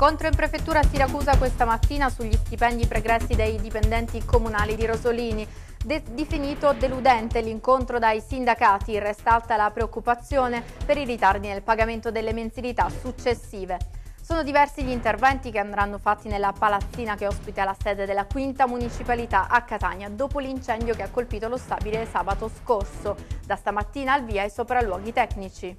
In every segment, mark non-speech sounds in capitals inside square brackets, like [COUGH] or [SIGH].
Incontro in prefettura a Siracusa questa mattina sugli stipendi pregressi dei dipendenti comunali di Rosolini. De definito deludente l'incontro dai sindacati, resta alta la preoccupazione per i ritardi nel pagamento delle mensilità successive. Sono diversi gli interventi che andranno fatti nella palazzina che ospita la sede della quinta municipalità a Catania dopo l'incendio che ha colpito lo stabile sabato scorso. Da stamattina al via i sopralluoghi tecnici.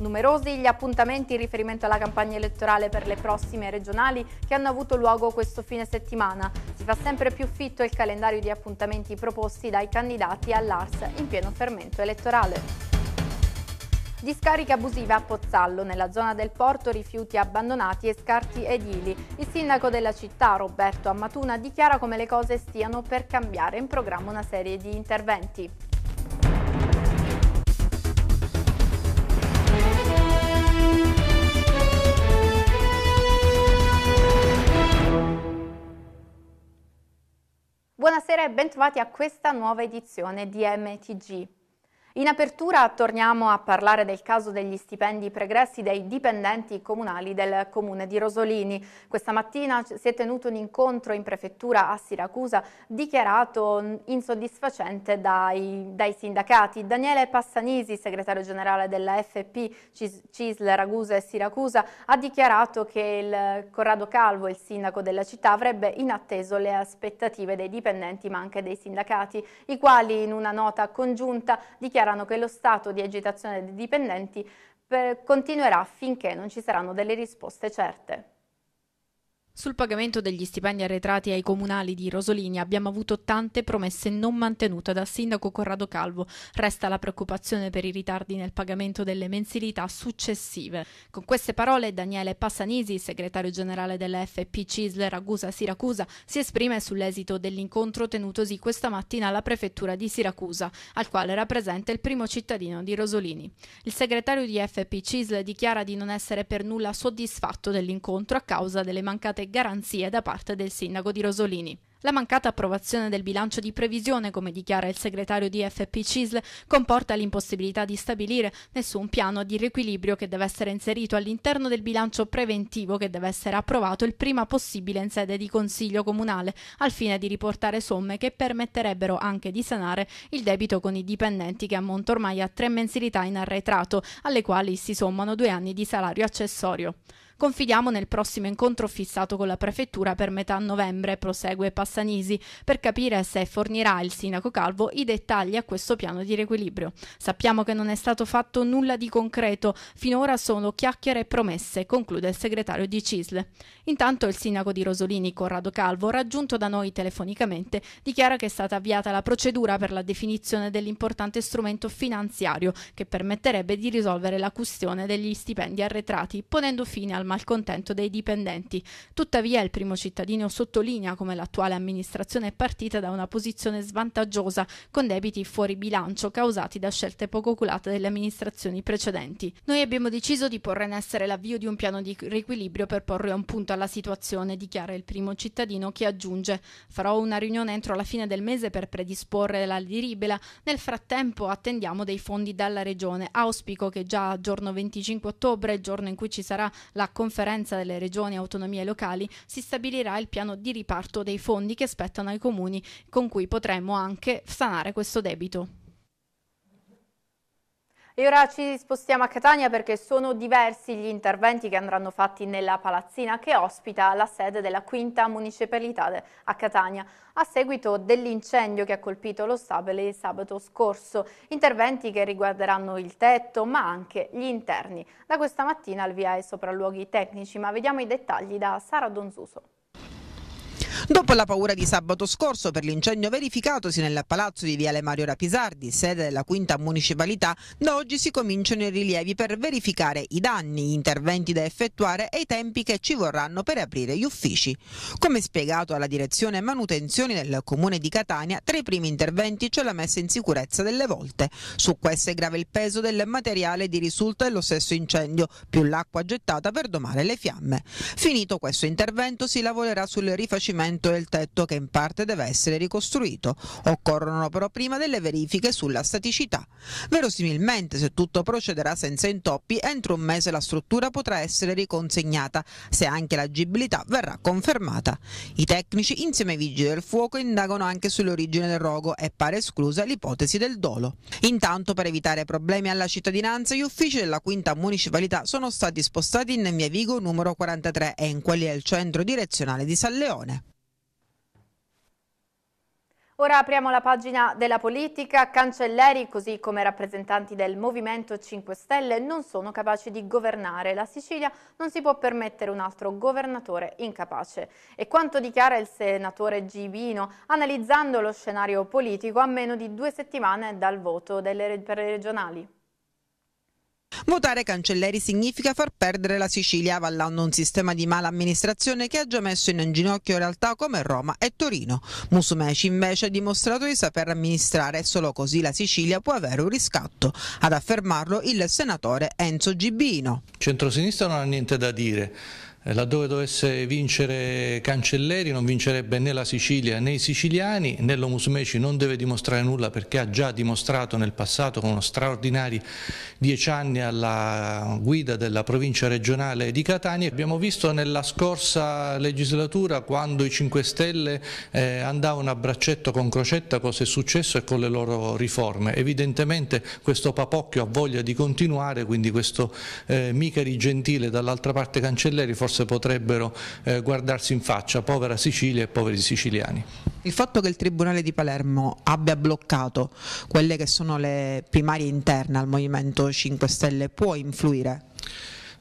Numerosi gli appuntamenti in riferimento alla campagna elettorale per le prossime regionali che hanno avuto luogo questo fine settimana. Si fa sempre più fitto il calendario di appuntamenti proposti dai candidati all'ARS in pieno fermento elettorale. Discariche abusive a Pozzallo, nella zona del porto rifiuti abbandonati e scarti edili. Il sindaco della città, Roberto Ammatuna, dichiara come le cose stiano per cambiare in programma una serie di interventi. Buonasera e bentrovati a questa nuova edizione di MTG. In apertura torniamo a parlare del caso degli stipendi pregressi dei dipendenti comunali del comune di Rosolini. Questa mattina si è tenuto un incontro in prefettura a Siracusa dichiarato insoddisfacente dai, dai sindacati. Daniele Passanisi, segretario generale della FP CISL Ragusa e Siracusa, ha dichiarato che il Corrado Calvo, il sindaco della città, avrebbe inatteso le aspettative dei dipendenti ma anche dei sindacati, i quali in una nota congiunta dichiarano dichiarano che lo stato di agitazione dei dipendenti continuerà finché non ci saranno delle risposte certe. Sul pagamento degli stipendi arretrati ai comunali di Rosolini abbiamo avuto tante promesse non mantenute dal sindaco Corrado Calvo. Resta la preoccupazione per i ritardi nel pagamento delle mensilità successive. Con queste parole Daniele Passanisi, segretario generale dell'FP Cisler Ragusa Siracusa, si esprime sull'esito dell'incontro tenutosi questa mattina alla prefettura di Siracusa, al quale era presente il primo cittadino di Rosolini. Il segretario di FP Cisle dichiara di non essere per nulla soddisfatto dell'incontro a causa delle mancate garanzie da parte del sindaco di Rosolini. La mancata approvazione del bilancio di previsione, come dichiara il segretario di FP CISL, comporta l'impossibilità di stabilire nessun piano di riequilibrio che deve essere inserito all'interno del bilancio preventivo che deve essere approvato il prima possibile in sede di Consiglio Comunale, al fine di riportare somme che permetterebbero anche di sanare il debito con i dipendenti che ammonta ormai a tre mensilità in arretrato, alle quali si sommano due anni di salario accessorio. Confidiamo nel prossimo incontro fissato con la prefettura per metà novembre, prosegue Passanisi, per capire se fornirà il sindaco Calvo i dettagli a questo piano di riequilibrio. Sappiamo che non è stato fatto nulla di concreto, finora sono chiacchiere e promesse, conclude il segretario di CISL. Intanto il sindaco di Rosolini, Corrado Calvo, raggiunto da noi telefonicamente, dichiara che è stata avviata la procedura per la definizione dell'importante strumento finanziario che permetterebbe di risolvere la questione degli stipendi arretrati, ponendo fine al malcontento dei dipendenti. Tuttavia il primo cittadino sottolinea come l'attuale amministrazione è partita da una posizione svantaggiosa con debiti fuori bilancio causati da scelte poco oculate delle amministrazioni precedenti. Noi abbiamo deciso di porre in essere l'avvio di un piano di riequilibrio per porre un punto alla situazione, dichiara il primo cittadino che aggiunge farò una riunione entro la fine del mese per predisporre la diribela, nel frattempo attendiamo dei fondi dalla regione. Auspico che già a giorno 25 ottobre, il giorno in cui ci sarà la conferenza delle regioni e autonomie locali si stabilirà il piano di riparto dei fondi che spettano ai comuni, con cui potremo anche sanare questo debito. E ora ci spostiamo a Catania perché sono diversi gli interventi che andranno fatti nella palazzina che ospita la sede della quinta municipalità a Catania a seguito dell'incendio che ha colpito lo stabile sabato scorso. Interventi che riguarderanno il tetto ma anche gli interni. Da questa mattina al via ai sopralluoghi tecnici ma vediamo i dettagli da Sara Donzuso. Dopo la paura di sabato scorso per l'incendio verificatosi nel palazzo di Viale Mario Rapisardi, sede della quinta municipalità, da oggi si cominciano i rilievi per verificare i danni, gli interventi da effettuare e i tempi che ci vorranno per aprire gli uffici. Come spiegato alla direzione manutenzioni del comune di Catania, tra i primi interventi c'è la messa in sicurezza delle volte. Su queste grave il peso del materiale di risulta dello stesso incendio, più l'acqua gettata per domare le fiamme. Finito questo intervento si lavorerà sul rifacimento rivestimento del tetto che in parte deve essere ricostruito. Occorrono però prima delle verifiche sulla staticità. Verosimilmente, se tutto procederà senza intoppi, entro un mese la struttura potrà essere riconsegnata, se anche l'agibilità verrà confermata. I tecnici, insieme ai vigili del fuoco, indagano anche sulle origini del rogo e pare esclusa l'ipotesi del dolo. Intanto, per evitare problemi alla cittadinanza, gli uffici della quinta municipalità sono stati spostati in via Vigo numero 43 e in quelli del centro direzionale di San Leone. Ora apriamo la pagina della politica. Cancelleri, così come rappresentanti del Movimento 5 Stelle, non sono capaci di governare. La Sicilia non si può permettere un altro governatore incapace. E quanto dichiara il senatore Givino, analizzando lo scenario politico a meno di due settimane dal voto delle, per le regionali. Votare cancelleri significa far perdere la Sicilia avallando un sistema di mala amministrazione che ha già messo in ginocchio realtà come Roma e Torino. Musumeci invece ha dimostrato di saper amministrare e solo così la Sicilia può avere un riscatto. Ad affermarlo il senatore Enzo Gibbino. Centrosinistra non ha niente da dire eh, laddove dovesse vincere Cancelleri non vincerebbe né la Sicilia né i siciliani, Nello l'Omus non deve dimostrare nulla perché ha già dimostrato nel passato con uno straordinari dieci anni alla guida della provincia regionale di Catania. Abbiamo visto nella scorsa legislatura quando i 5 Stelle eh, andavano a braccetto con Crocetta cosa è successo e con le loro riforme. Evidentemente questo papocchio ha voglia di continuare, quindi questo eh, Micari Gentile dall'altra parte Cancelleri forse forse potrebbero eh, guardarsi in faccia, povera Sicilia e poveri siciliani. Il fatto che il Tribunale di Palermo abbia bloccato quelle che sono le primarie interne al Movimento 5 Stelle può influire?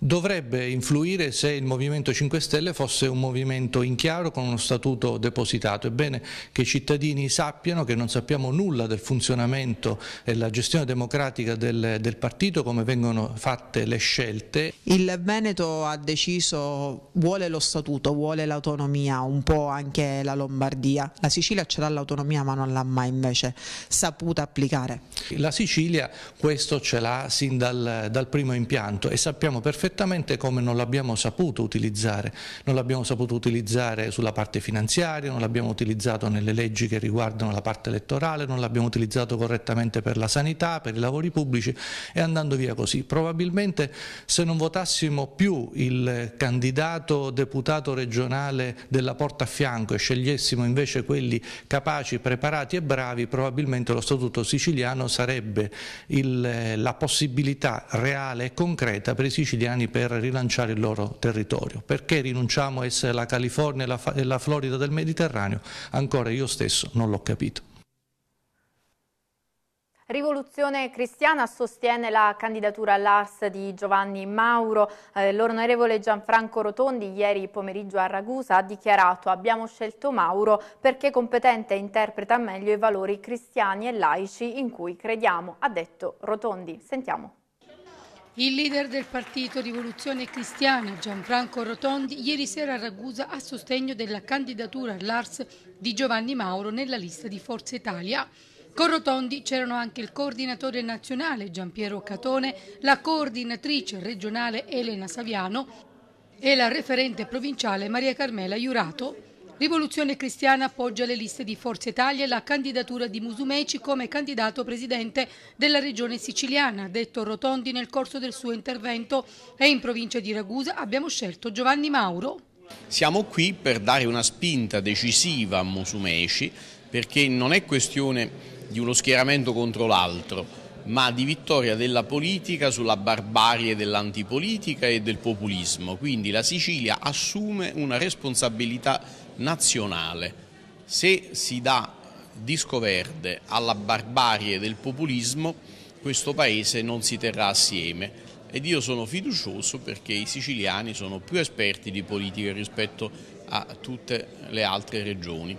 dovrebbe influire se il Movimento 5 Stelle fosse un movimento in chiaro con uno statuto depositato. È bene che i cittadini sappiano che non sappiamo nulla del funzionamento e la gestione democratica del, del partito, come vengono fatte le scelte. Il Veneto ha deciso, vuole lo statuto, vuole l'autonomia, un po' anche la Lombardia. La Sicilia ce l'ha l'autonomia ma non l'ha mai invece saputa applicare. La Sicilia questo ce l'ha sin dal, dal primo impianto e sappiamo perfettamente perfettamente come non l'abbiamo saputo utilizzare, non l'abbiamo saputo utilizzare sulla parte finanziaria, non l'abbiamo utilizzato nelle leggi che riguardano la parte elettorale, non l'abbiamo utilizzato correttamente per la sanità, per i lavori pubblici e andando via così. Probabilmente se non votassimo più il candidato deputato regionale della porta a fianco e scegliessimo invece quelli capaci, preparati e bravi, probabilmente lo Statuto siciliano sarebbe il, la possibilità reale e concreta per i siciliani italiani per rilanciare il loro territorio. Perché rinunciamo a essere la California e la, Florida del Mediterraneo? Ancora io stesso non l'ho capito. Rivoluzione Cristiana sostiene la candidatura all'ARS di Giovanni Mauro. Eh, L'onorevole Gianfranco Rotondi ieri pomeriggio a Ragusa ha dichiarato abbiamo scelto Mauro perché competente e interpreta meglio i valori cristiani e laici in cui crediamo, ha detto Rotondi. Sentiamo. Il leader del partito Rivoluzione Cristiana, Gianfranco Rotondi, ieri sera a Ragusa a sostegno della candidatura all'ARS di Giovanni Mauro nella lista di Forza Italia. Con Rotondi c'erano anche il coordinatore nazionale Giampiero Catone, la coordinatrice regionale Elena Saviano e la referente provinciale Maria Carmela Iurato. Rivoluzione Cristiana appoggia le liste di Forza Italia e la candidatura di Musumeci come candidato presidente della regione siciliana. Detto Rotondi nel corso del suo intervento e in provincia di Ragusa abbiamo scelto Giovanni Mauro. Siamo qui per dare una spinta decisiva a Musumeci perché non è questione di uno schieramento contro l'altro, ma di vittoria della politica sulla barbarie dell'antipolitica e del populismo. Quindi la Sicilia assume una responsabilità nazionale. Se si dà disco verde alla barbarie del populismo, questo Paese non si terrà assieme. Ed io sono fiducioso perché i siciliani sono più esperti di politica rispetto a tutte le altre regioni.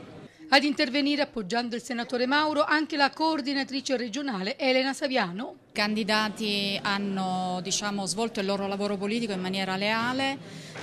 Ad intervenire appoggiando il senatore Mauro anche la coordinatrice regionale Elena Saviano. I candidati hanno diciamo, svolto il loro lavoro politico in maniera leale,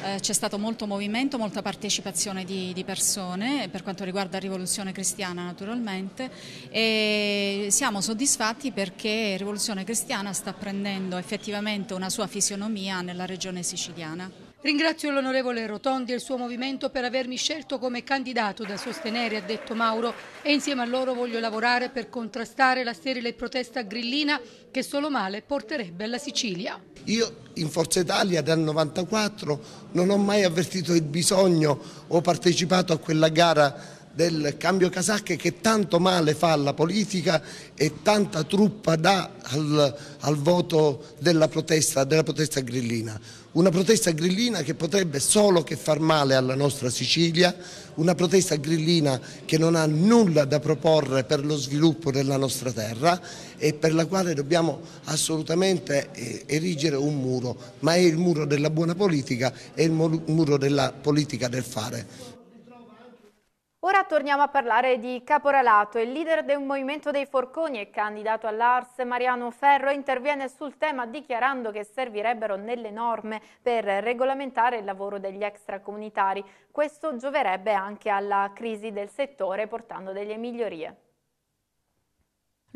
eh, c'è stato molto movimento, molta partecipazione di, di, persone per quanto riguarda Rivoluzione Cristiana naturalmente e siamo soddisfatti perché Rivoluzione Cristiana sta prendendo effettivamente una sua fisionomia nella regione siciliana. Ringrazio l'onorevole Rotondi e il suo movimento per avermi scelto come candidato da sostenere, ha detto Mauro, e insieme a loro voglio lavorare per contrastare la sterile protesta grillina che solo male porterebbe alla Sicilia. Io in Forza Italia dal 1994 non ho mai avvertito il bisogno o partecipato a quella gara del cambio casacche che tanto male fa alla politica e tanta truppa dà al, al voto della protesta, della protesta grillina. Una protesta grillina che potrebbe solo che far male alla nostra Sicilia, una protesta grillina che non ha nulla da proporre per lo sviluppo della nostra terra e per la quale dobbiamo assolutamente eh, erigere un muro, ma è il muro della buona politica, è il muro della politica del fare. Ora torniamo a parlare di caporalato. Il leader del Movimento dei Forconi e candidato all'Ars, Mariano Ferro, interviene sul tema dichiarando che servirebbero nelle norme per regolamentare il lavoro degli extracomunitari. Questo gioverebbe anche alla crisi del settore portando delle migliorie.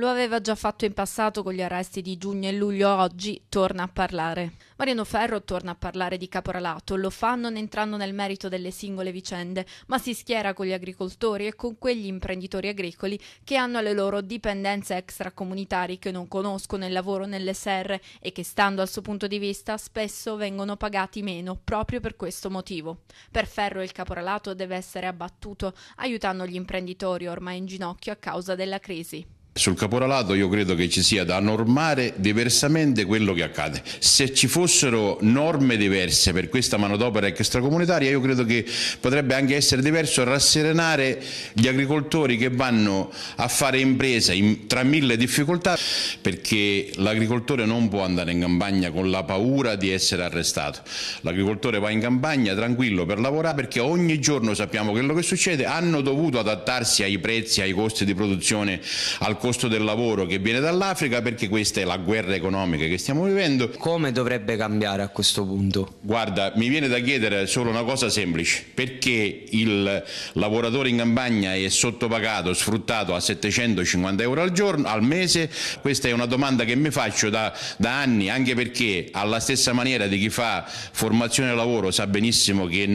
Lo aveva già fatto in passato con gli arresti di giugno e luglio, oggi torna a parlare. Mariano Ferro torna a parlare di caporalato, lo fa non entrando nel merito delle singole vicende, ma si schiera con gli agricoltori e con quegli imprenditori agricoli che hanno le loro dipendenze extracomunitari che non conoscono il lavoro nelle serre e che, stando al suo punto di vista, spesso vengono pagati meno proprio per questo motivo. Per Ferro il caporalato deve essere abbattuto, aiutando gli imprenditori ormai in ginocchio a causa della crisi. Sul caporalato io credo che ci sia da normare diversamente quello che accade. Se ci fossero norme diverse per questa manodopera extracomunitaria, io credo che potrebbe anche essere diverso rasserenare gli agricoltori che vanno a fare impresa in, tra mille difficoltà, perché l'agricoltore non può andare in campagna con la paura di essere arrestato. L'agricoltore va in campagna tranquillo per lavorare perché ogni giorno sappiamo quello che succede, hanno dovuto adattarsi ai prezzi, ai costi di produzione, al costo del lavoro che viene dall'Africa perché questa è la guerra economica che stiamo vivendo. Come dovrebbe cambiare a questo punto? Guarda, mi viene da chiedere solo una cosa semplice, perché il lavoratore in campagna è sottopagato, sfruttato a 750 euro al giorno, al mese? Questa è una domanda che mi faccio da, da anni, anche perché alla stessa maniera di chi fa formazione e lavoro sa benissimo che è,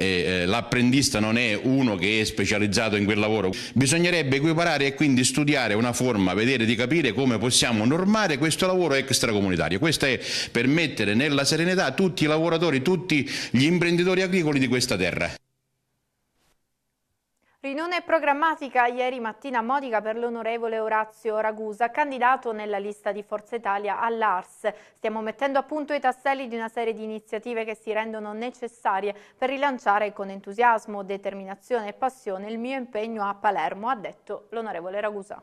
eh, eh, l'apprendista non è uno che è specializzato in quel lavoro. Bisognerebbe equiparare e quindi studiare cercare una forma, vedere di capire come possiamo normare questo lavoro extracomunitario. Questo è per mettere nella serenità tutti i lavoratori, tutti gli imprenditori agricoli di questa terra. Riunione programmatica ieri mattina a Modica per l'onorevole Orazio Ragusa, candidato nella lista di Forza Italia all'ARS. Stiamo mettendo a punto i tasselli di una serie di iniziative che si rendono necessarie per rilanciare con entusiasmo, determinazione e passione il mio impegno a Palermo, ha detto l'onorevole Ragusa.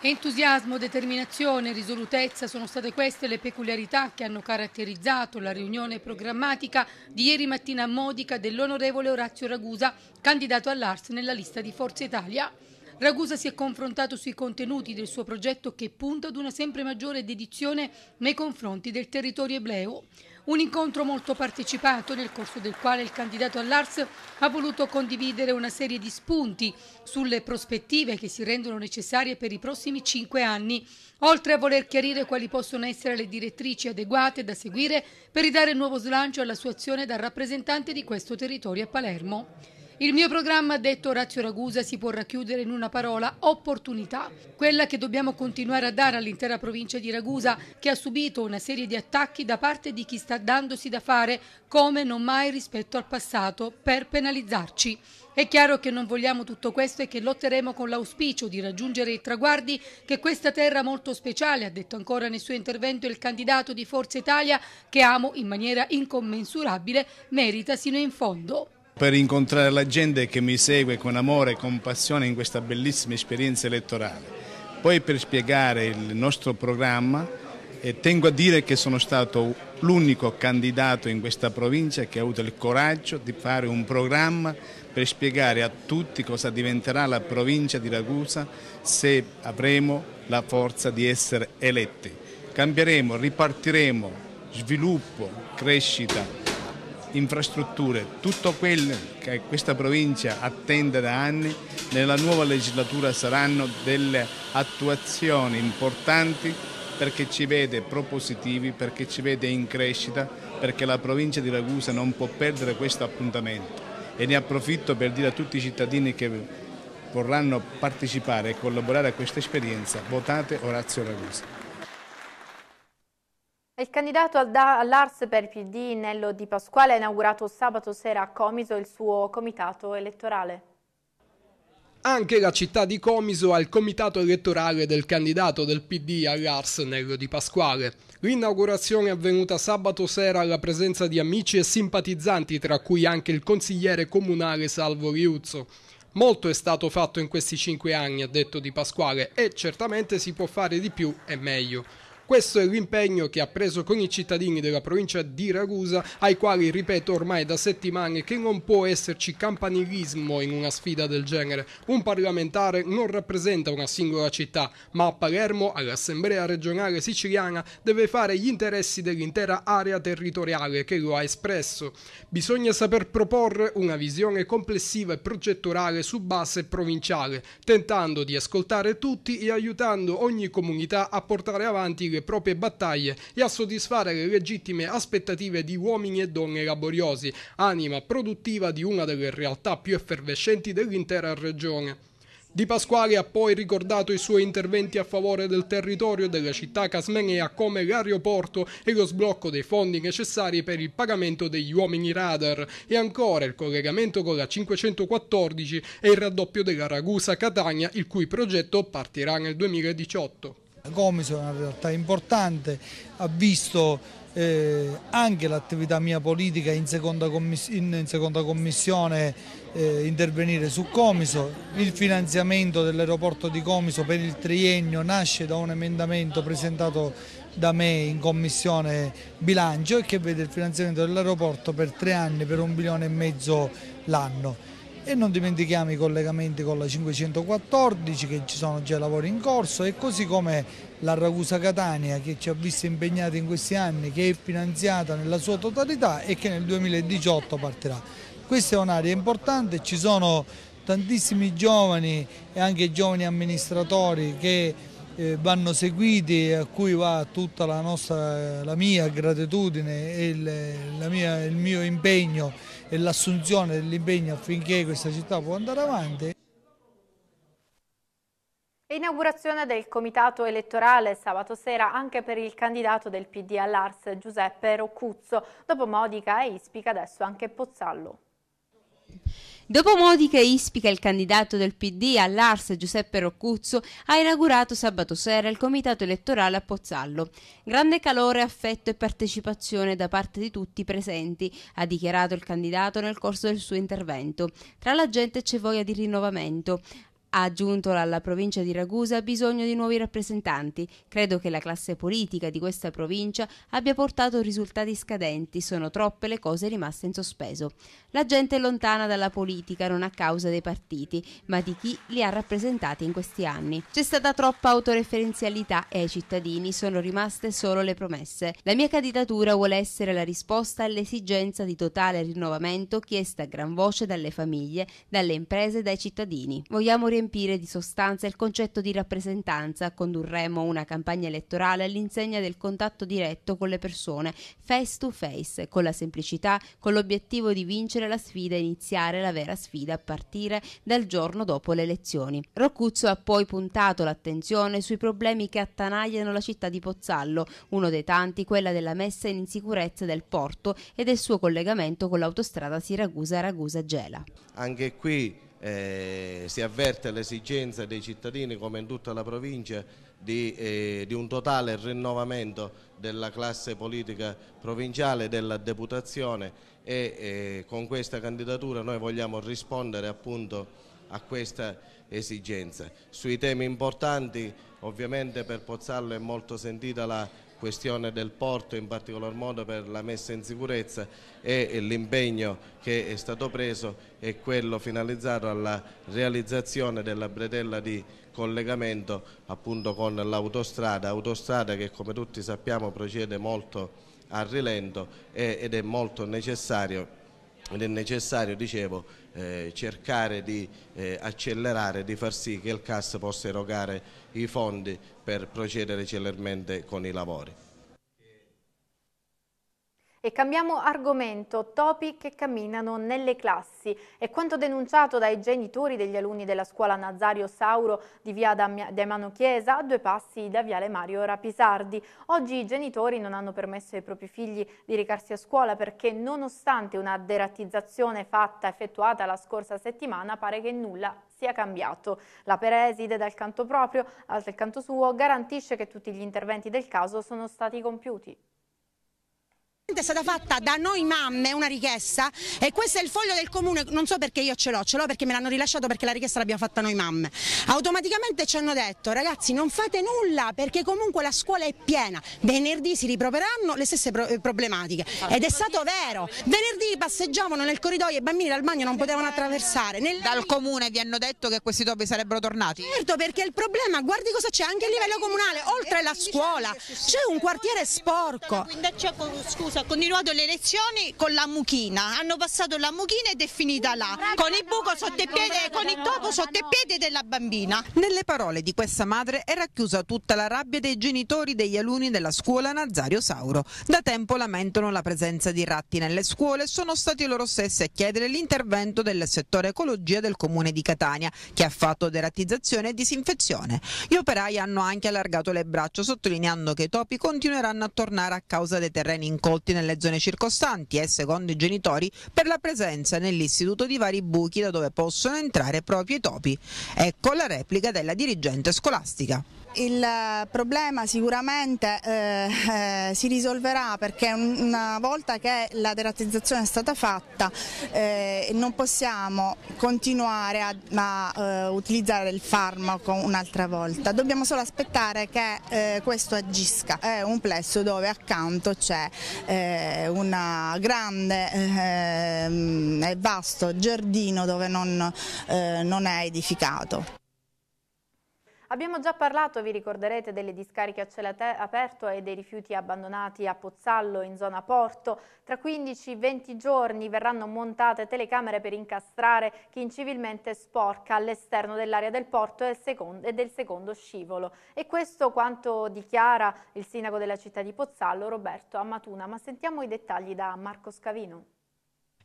Entusiasmo, determinazione e risolutezza sono state queste le peculiarità che hanno caratterizzato la riunione programmatica di ieri mattina a Modica dell'onorevole Orazio Ragusa, candidato all'Ars nella lista di Forza Italia. Ragusa si è confrontato sui contenuti del suo progetto che punta ad una sempre maggiore dedizione nei confronti del territorio ebleo. Un incontro molto partecipato nel corso del quale il candidato all'Ars ha voluto condividere una serie di spunti sulle prospettive che si rendono necessarie per i prossimi cinque anni, oltre a voler chiarire quali possono essere le direttrici adeguate da seguire per ridare nuovo slancio alla sua azione da rappresentante di questo territorio a Palermo. Il mio programma, detto Orazio Ragusa, si può racchiudere in una parola, opportunità. Quella che dobbiamo continuare a dare all'intera provincia di Ragusa, che ha subito una serie di attacchi da parte di chi sta dandosi da fare, come non mai rispetto al passato, per penalizzarci. È chiaro che non vogliamo tutto questo e che lotteremo con l'auspicio di raggiungere i traguardi che questa terra molto speciale, ha detto ancora nel suo intervento il candidato di Forza Italia, che amo in maniera incommensurabile, merita sino in fondo per incontrare la gente che mi segue con amore e con passione in questa bellissima esperienza elettorale. Poi per spiegare il nostro programma eh, tengo a dire che sono stato l'unico candidato in questa provincia che ha avuto il coraggio di fare un programma per spiegare a tutti cosa diventerà la provincia di Ragusa se avremo la forza di essere eletti. Cambieremo, ripartiremo, sviluppo, crescita infrastrutture, tutto quello che questa provincia attende da anni, nella nuova legislatura saranno delle attuazioni importanti perché ci vede propositivi, perché ci vede in crescita, perché la provincia di Ragusa non può perdere questo appuntamento. E ne approfitto per dire a tutti i cittadini che vorranno partecipare e collaborare a questa esperienza, votate Orazio Ragusa. Il candidato all'Ars per il PD, Nello Di Pasquale, ha inaugurato sabato sera a Comiso il suo comitato elettorale. Anche la città di Comiso ha il comitato elettorale del candidato del PD all'Ars, Nello Di Pasquale. L'inaugurazione è avvenuta sabato sera alla presenza di amici e simpatizzanti, tra cui anche il consigliere comunale Salvo Riuzzo. Molto è stato fatto in questi cinque anni, ha detto Di Pasquale, e certamente si può fare di più e meglio. Questo è l'impegno che ha preso con i cittadini della provincia di Ragusa, ai quali ripeto ormai da settimane che non può esserci campanilismo in una sfida del genere. Un parlamentare non rappresenta una singola città, ma a Palermo, all'Assemblea regionale siciliana, deve fare gli interessi dell'intera area territoriale che lo ha espresso. Bisogna saper proporre una visione complessiva e progetturale su base provinciale, tentando di ascoltare tutti e aiutando ogni comunità a portare avanti e proprie battaglie e a soddisfare le legittime aspettative di uomini e donne laboriosi, anima produttiva di una delle realtà più effervescenti dell'intera regione. Di Pasquale ha poi ricordato i suoi interventi a favore del territorio della città casmenea come l'aeroporto e lo sblocco dei fondi necessari per il pagamento degli uomini radar e ancora il collegamento con la 514 e il raddoppio della Ragusa-Catania il cui progetto partirà nel 2018. Comiso è una realtà importante, ha visto eh, anche l'attività mia politica in seconda, commis in, in seconda commissione eh, intervenire su Comiso, il finanziamento dell'aeroporto di Comiso per il triennio nasce da un emendamento presentato da me in commissione bilancio e che vede il finanziamento dell'aeroporto per tre anni per un milione e mezzo l'anno e non dimentichiamo i collegamenti con la 514 che ci sono già lavori in corso e così come la Ragusa Catania che ci ha visto impegnati in questi anni, che è finanziata nella sua totalità e che nel 2018 partirà. Questa è un'area importante, ci sono tantissimi giovani e anche giovani amministratori che eh, vanno seguiti a cui va tutta la, nostra, la mia gratitudine e il, mia, il mio impegno e l'assunzione dell'impegno affinché questa città può andare avanti. Inaugurazione del comitato elettorale sabato sera anche per il candidato del PD all'Ars Giuseppe Roccuzzo, dopo Modica e Ispica adesso anche Pozzallo. Dopo modi che ispica il candidato del PD all'Ars Giuseppe Roccuzzo ha inaugurato sabato sera il comitato elettorale a Pozzallo. Grande calore, affetto e partecipazione da parte di tutti i presenti, ha dichiarato il candidato nel corso del suo intervento. Tra la gente c'è voglia di rinnovamento ha aggiunto alla provincia di Ragusa bisogno di nuovi rappresentanti. Credo che la classe politica di questa provincia abbia portato risultati scadenti, sono troppe le cose rimaste in sospeso. La gente è lontana dalla politica non a causa dei partiti, ma di chi li ha rappresentati in questi anni. C'è stata troppa autoreferenzialità e ai cittadini sono rimaste solo le promesse. La mia candidatura vuole essere la risposta all'esigenza di totale rinnovamento chiesta a gran voce dalle famiglie, dalle imprese e dai cittadini. Vogliamo riempire riempire di sostanza il concetto di rappresentanza, condurremo una campagna elettorale all'insegna del contatto diretto con le persone, face to face, con la semplicità, con l'obiettivo di vincere la sfida e iniziare la vera sfida a partire dal giorno dopo le elezioni. Roccuzzo ha poi puntato l'attenzione sui problemi che attanagliano la città di Pozzallo, uno dei tanti quella della messa in insicurezza del porto e del suo collegamento con l'autostrada Siracusa-Ragusa-Gela. Anche qui eh, si avverte l'esigenza dei cittadini come in tutta la provincia di, eh, di un totale rinnovamento della classe politica provinciale, della deputazione e eh, con questa candidatura noi vogliamo rispondere appunto a questa esigenza. Sui temi importanti ovviamente per Pozzallo è molto sentita la questione del porto in particolar modo per la messa in sicurezza e l'impegno che è stato preso è quello finalizzato alla realizzazione della bretella di collegamento appunto con l'autostrada, autostrada che come tutti sappiamo procede molto a rilento ed è molto necessario ed è necessario, dicevo, eh, cercare di eh, accelerare, di far sì che il CAS possa erogare i fondi per procedere celermente con i lavori. E cambiamo argomento, topi che camminano nelle classi. È quanto denunciato dai genitori degli alunni della scuola Nazario Sauro di via Daimano Chiesa a due passi da viale Mario Rapisardi. Oggi i genitori non hanno permesso ai propri figli di recarsi a scuola perché nonostante una derattizzazione fatta, effettuata la scorsa settimana, pare che nulla sia cambiato. La preside dal canto proprio, al canto suo, garantisce che tutti gli interventi del caso sono stati compiuti. È stata fatta da noi mamme una richiesta e questo è il foglio del comune, non so perché io ce l'ho, ce l'ho perché me l'hanno rilasciato perché la richiesta l'abbiamo fatta noi mamme. Automaticamente ci hanno detto ragazzi non fate nulla perché comunque la scuola è piena, venerdì si riproveranno le stesse eh, problematiche ed è stato vero, venerdì passeggiavano nel corridoio e i bambini dal bagno non potevano attraversare. Nel... Dal comune vi hanno detto che questi topi sarebbero tornati? Certo perché il problema, guardi cosa c'è anche a livello comunale, oltre alla scuola, c'è un quartiere sporco. quindi c'è Scusa Adesso ha continuato le lezioni con la mucchina, hanno passato la mucchina ed è finita là, con il buco sotto il piede, con il topo sotto i piedi della bambina. Nelle parole di questa madre è racchiusa tutta la rabbia dei genitori degli alunni della scuola Nazario Sauro. Da tempo lamentano la presenza di ratti nelle scuole e sono stati loro stessi a chiedere l'intervento del settore ecologia del comune di Catania, che ha fatto derattizzazione e disinfezione. Gli operai hanno anche allargato le braccia, sottolineando che i topi continueranno a tornare a causa dei terreni incolti prodotti nelle zone circostanti e, secondo i genitori, per la presenza nell'istituto di vari buchi da dove possono entrare proprio i topi. Ecco la replica della dirigente scolastica. Il problema sicuramente eh, eh si risolverà perché una volta che la derattizzazione è stata fatta eh, non possiamo continuare a, a eh, utilizzare il farmaco un'altra volta, dobbiamo solo aspettare che eh, questo agisca. È un plesso dove accanto c'è un grande e vasto giardino dove non, non è edificato. Abbiamo già parlato, vi ricorderete, delle discariche a cielo aperto e dei rifiuti abbandonati a Pozzallo in zona Porto. Tra 15-20 giorni verranno montate telecamere per incastrare chi incivilmente sporca all'esterno dell'area del porto e del secondo scivolo. E questo quanto dichiara il sindaco della città di Pozzallo, Roberto Amatuna. Ma sentiamo i dettagli da Marco Scavino.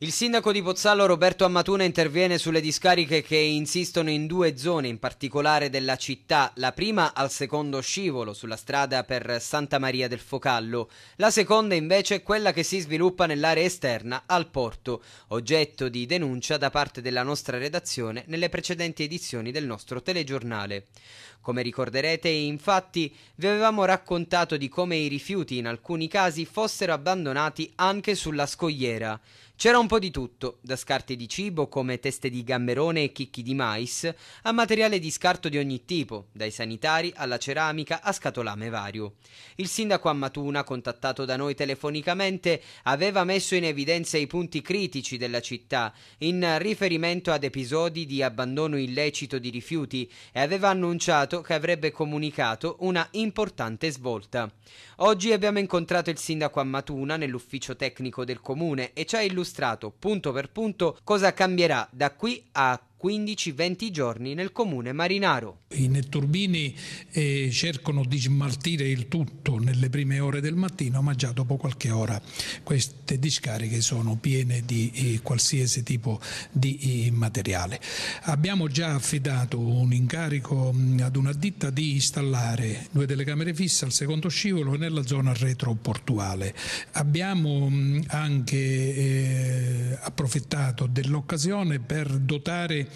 Il sindaco di Pozzallo Roberto Ammatuna interviene sulle discariche che insistono in due zone in particolare della città, la prima al secondo scivolo sulla strada per Santa Maria del Focallo, la seconda invece quella che si sviluppa nell'area esterna al porto, oggetto di denuncia da parte della nostra redazione nelle precedenti edizioni del nostro telegiornale. Come ricorderete infatti vi avevamo raccontato di come i rifiuti in alcuni casi fossero abbandonati anche sulla scogliera. C'era un po' di tutto, da scarti di cibo come teste di gamberone e chicchi di mais, a materiale di scarto di ogni tipo, dai sanitari alla ceramica a scatolame vario. Il sindaco Ammatuna, contattato da noi telefonicamente, aveva messo in evidenza i punti critici della città in riferimento ad episodi di abbandono illecito di rifiuti e aveva annunciato che avrebbe comunicato una importante svolta. Oggi abbiamo incontrato il sindaco Ammatuna nell'ufficio tecnico del comune e ci ha illustrato illustrato punto per punto cosa cambierà da qui a 15-20 giorni nel comune Marinaro. I netturbini eh, cercano di smaltire il tutto nelle prime ore del mattino, ma già dopo qualche ora queste discariche sono piene di eh, qualsiasi tipo di eh, materiale. Abbiamo già affidato un incarico mh, mm, ad una ditta di installare due telecamere fisse al secondo scivolo nella zona retroportuale. Abbiamo mh, mm, anche eh, approfittato dell'occasione per dotare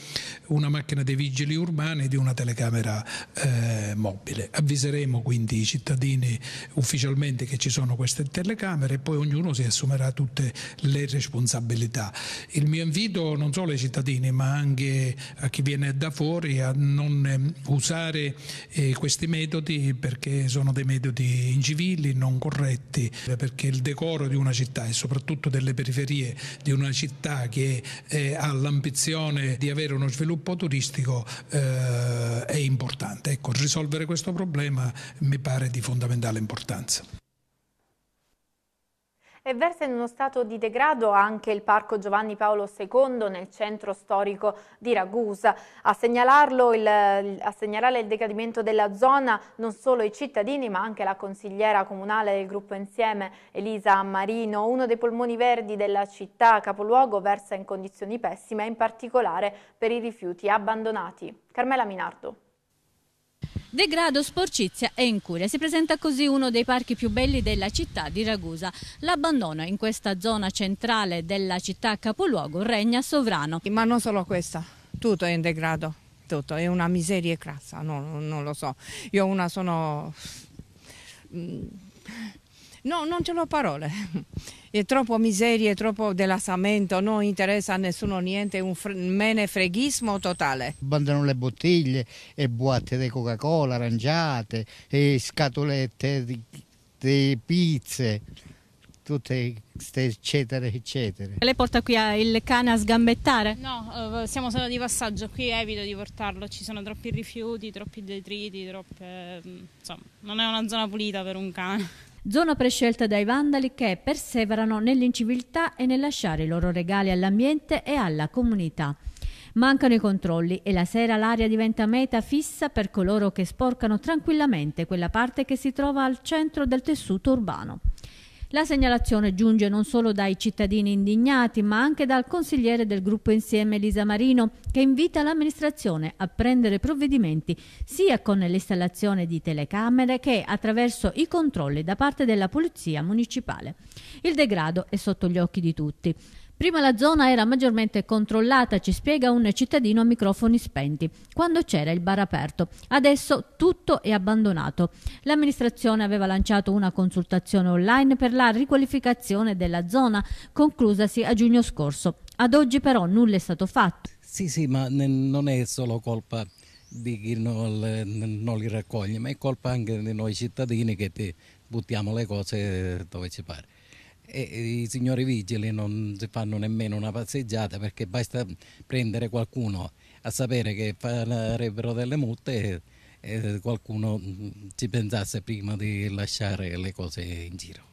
una macchina dei vigili urbani e di una telecamera eh, mobile. Avviseremo quindi i cittadini ufficialmente che ci sono queste telecamere e poi ognuno si assumerà tutte le responsabilità. Il mio invito non solo ai cittadini ma anche a chi viene da fuori a non eh, usare eh, questi metodi perché sono dei metodi incivili, non corretti, perché il decoro di una città e soprattutto delle periferie di una città che eh, ha l'ambizione di avere avere uno sviluppo turistico eh, è importante. Ecco, risolvere questo problema mi pare di fondamentale importanza. E versa in uno stato di degrado anche il Parco Giovanni Paolo II nel centro storico di Ragusa. A, il, a segnalare il decadimento della zona non solo i cittadini ma anche la consigliera comunale del gruppo Insieme Elisa Marino. Uno dei polmoni verdi della città capoluogo versa in condizioni pessime in particolare per i rifiuti abbandonati. Carmela Minardo. Degrado, sporcizia e incuria. Si presenta così uno dei parchi più belli della città di Ragusa. L'abbandono in questa zona centrale della città capoluogo regna sovrano. Ma non solo questa, tutto è in degrado, tutto, è una miseria crassa, no, non lo so. Io una sono mm, No, non ce l'ho parole. [LAUGHS] È troppo miseria, è troppo delassamento, non interessa a nessuno niente, è un fre- menefreghismo totale. Abbandonano le bottiglie e boatte di Coca-Cola, arrangiate, e scatolette di, di pizze tutte queste eccetera eccetera. Lei porta qui il cane a sgambettare? No, eh, siamo solo di passaggio, qui evito di portarlo, ci sono troppi rifiuti, troppi detriti, troppe... Mm, insomma, non è una zona pulita per un cane. Zona prescelta dai vandali che perseverano nell'inciviltà e nel lasciare i loro regali all'ambiente e alla comunità. Mancano i controlli e la sera l'aria diventa meta fissa per coloro che sporcano tranquillamente quella parte che si trova al centro del tessuto urbano. La segnalazione giunge non solo dai cittadini indignati, ma anche dal consigliere del gruppo Insieme Elisa Marino, che invita l'amministrazione a prendere provvedimenti sia con l'installazione di telecamere che attraverso i controlli da parte della Polizia Municipale. Il degrado è sotto gli occhi di tutti. Prima la zona era maggiormente controllata, ci spiega un cittadino a microfoni spenti, quando c'era il bar aperto. Adesso tutto è abbandonato. L'amministrazione aveva lanciato una consultazione online per la riqualificazione della zona, conclusasi a giugno scorso. Ad oggi però nulla è stato fatto. Sì, sì, ma non è solo colpa di chi non, non li raccoglie, ma è colpa anche di noi cittadini che buttiamo le cose dove ci pare e i signori vigili non si fanno nemmeno una passeggiata perché basta prendere qualcuno a sapere che farebbero delle multe e, e qualcuno mm, ci pensasse prima di lasciare le cose in giro.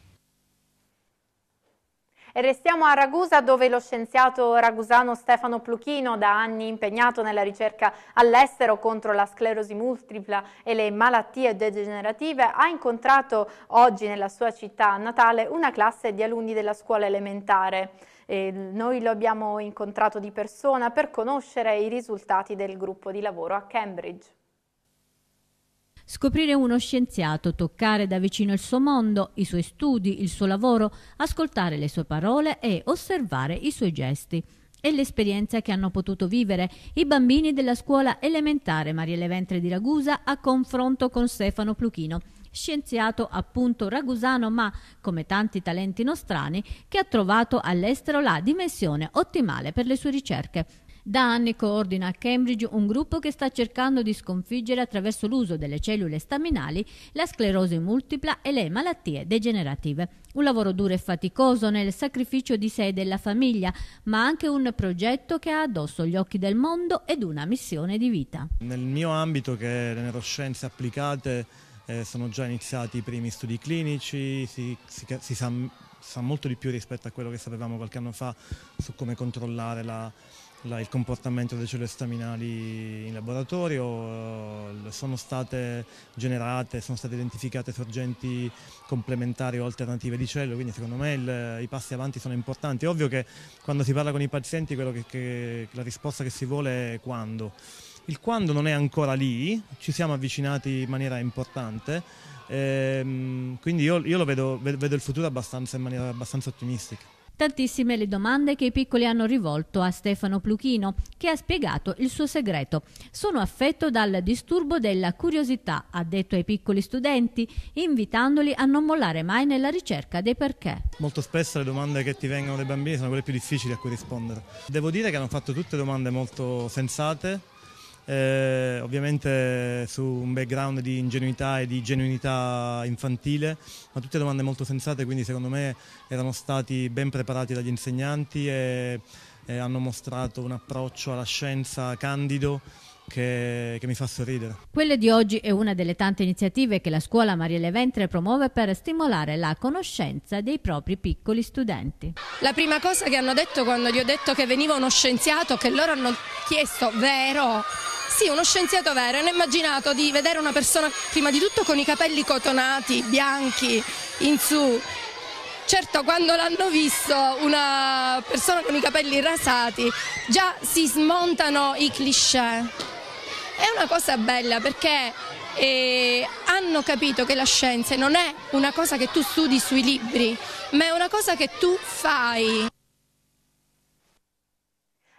E restiamo a Ragusa dove lo scienziato ragusano Stefano Pluchino, da anni impegnato nella ricerca all'estero contro la sclerosi multipla e le malattie degenerative, ha incontrato oggi nella sua città natale una classe di alunni della scuola elementare. E noi lo abbiamo incontrato di persona per conoscere i risultati del gruppo di lavoro a Cambridge. Scoprire uno scienziato, toccare da vicino il suo mondo, i suoi studi, il suo lavoro, ascoltare le sue parole e osservare i suoi gesti. È l'esperienza che hanno potuto vivere i bambini della scuola elementare Marielle Ventre di Ragusa a confronto con Stefano Pluchino, scienziato appunto ragusano ma, come tanti talenti nostrani, che ha trovato all'estero la dimensione ottimale per le sue ricerche. Da anni coordina a Cambridge un gruppo che sta cercando di sconfiggere attraverso l'uso delle cellule staminali la sclerosi multipla e le malattie degenerative. Un lavoro duro e faticoso nel sacrificio di sé e della famiglia, ma anche un progetto che ha addosso gli occhi del mondo ed una missione di vita. Nel mio ambito, che è le neuroscienze applicate, eh, sono già iniziati i primi studi clinici, si, si, si sa, sa molto di più rispetto a quello che sapevamo qualche anno fa su come controllare la il comportamento delle cellule staminali in laboratorio, sono state generate, sono state identificate sorgenti complementari o alternative di cellule, quindi secondo me il, i passi avanti sono importanti. È ovvio che quando si parla con i pazienti che, che, la risposta che si vuole è quando. Il quando non è ancora lì, ci siamo avvicinati in maniera importante, ehm, quindi io, io vedo, vedo il futuro abbastanza, in maniera abbastanza ottimistica. Tantissime le domande che i piccoli hanno rivolto a Stefano Pluchino, che ha spiegato il suo segreto. Sono affetto dal disturbo della curiosità, ha detto ai piccoli studenti, invitandoli a non mollare mai nella ricerca dei perché. Molto spesso le domande che ti vengono dai bambini sono quelle più difficili a cui rispondere. Devo dire che hanno fatto tutte domande molto sensate eh, ovviamente su un background di ingenuità e di genuinità infantile, ma tutte domande molto sensate, quindi secondo me erano stati ben preparati dagli insegnanti e, e hanno mostrato un approccio alla scienza candido che, che mi fa sorridere. Quella di oggi è una delle tante iniziative che la scuola Marielle Ventre promuove per stimolare la conoscenza dei propri piccoli studenti. La prima cosa che hanno detto quando gli ho detto che veniva uno scienziato, che loro hanno chiesto, vero? Sì, uno scienziato vero, hanno immaginato di vedere una persona prima di tutto con i capelli cotonati, bianchi, in su, Certo, quando l'hanno visto una persona con i capelli rasati, già si smontano i cliché. È una cosa bella perché eh, hanno capito che la scienza non è una cosa che tu studi sui libri, ma è una cosa che tu fai.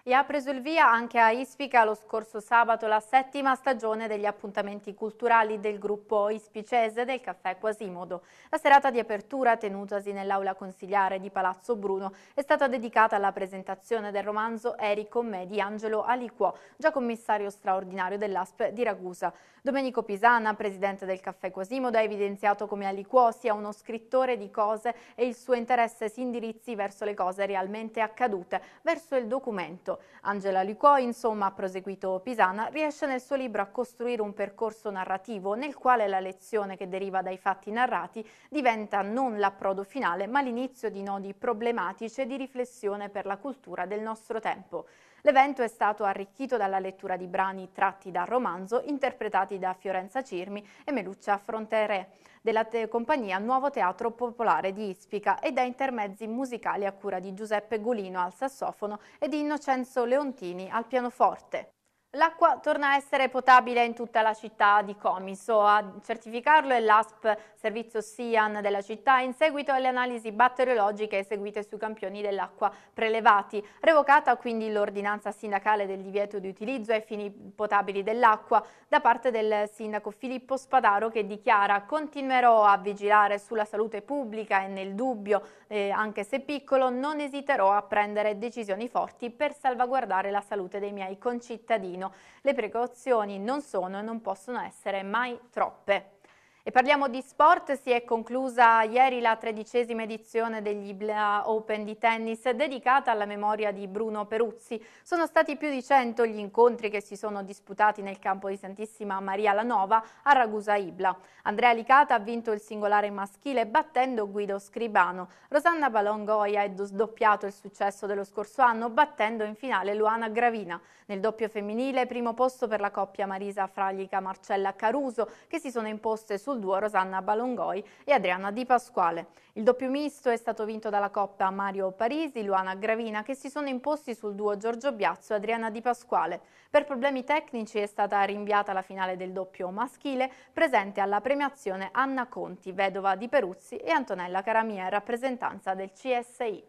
E ha preso il via anche a Ispica lo scorso sabato la settima stagione degli appuntamenti culturali del gruppo ispicese del Caffè Quasimodo. La serata di apertura, tenutasi nell'aula consigliare di Palazzo Bruno, è stata dedicata alla presentazione del romanzo Erico Me di Angelo Aliquò, già commissario straordinario dell'ASP di Ragusa. Domenico Pisana, presidente del Caffè Quasimodo, ha evidenziato come Aliquò sia uno scrittore di cose e il suo interesse si indirizzi verso le cose realmente accadute, verso il documento conflitto. Angela Licuoi, insomma, ha proseguito Pisana, riesce nel suo libro a costruire un percorso narrativo nel quale la lezione che deriva dai fatti narrati diventa non l'approdo finale, ma l'inizio di nodi problematici e di riflessione per la cultura del nostro tempo. L'evento è stato arricchito dalla lettura di brani tratti dal romanzo interpretati da Fiorenza Cirmi e Meluccia Frontere della te compagnia Nuovo Teatro Popolare di Ispica e da intermezzi musicali a cura di Giuseppe Golino al sassofono e di Innocenzo Leontini al pianoforte. L'acqua torna a essere potabile in tutta la città di Comiso. A certificarlo è l'ASP Servizio SIAN della città in seguito alle analisi batteriologiche eseguite sui campioni dell'acqua prelevati. Revocata quindi l'ordinanza sindacale del divieto di utilizzo ai fini potabili dell'acqua da parte del sindaco Filippo Spadaro che dichiara continuerò a vigilare sulla salute pubblica e nel dubbio, eh, anche se piccolo, non esiterò a prendere decisioni forti per salvaguardare la salute dei miei concittadini le precauzioni non sono e non possono essere mai troppe. E parliamo di sport, si è conclusa ieri la tredicesima edizione degli Ibla Open di tennis dedicata alla memoria di Bruno Peruzzi. Sono stati più di cento gli incontri che si sono disputati nel campo di Santissima Maria Lanova a Ragusa Ibla. Andrea Licata ha vinto il singolare maschile battendo Guido Scribano. Rosanna Balongoia ha sdoppiato il successo dello scorso anno battendo in finale Luana Gravina. Nel doppio femminile primo posto per la coppia Marisa Fraglica-Marcella Caruso che si sono imposte su sul duo Rosanna Balongoi e Adriana Di Pasquale. Il doppio misto è stato vinto dalla coppa Mario Parisi, Luana Gravina che si sono imposti sul duo Giorgio Biazzo e Adriana Di Pasquale. Per problemi tecnici è stata rinviata la finale del doppio maschile presente alla premiazione Anna Conti, vedova di Peruzzi e Antonella Caramia, rappresentanza del CSI.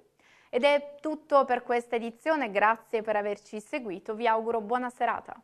Ed è tutto per questa edizione, grazie per averci seguito, vi auguro buona serata.